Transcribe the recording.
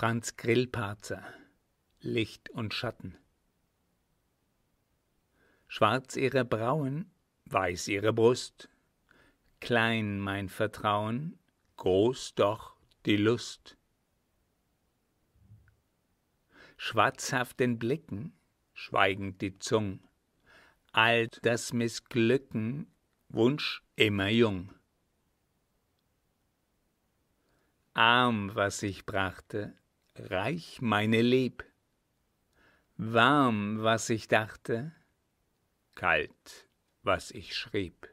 Franz Grillparzer Licht und Schatten Schwarz ihre Brauen, weiß ihre Brust, Klein mein Vertrauen, groß doch die Lust. Schwatzhaft den Blicken, schweigend die Zung, Alt das Missglücken, Wunsch immer jung. Arm, was ich brachte, reich meine Leb. Warm, was ich dachte, kalt, was ich schrieb.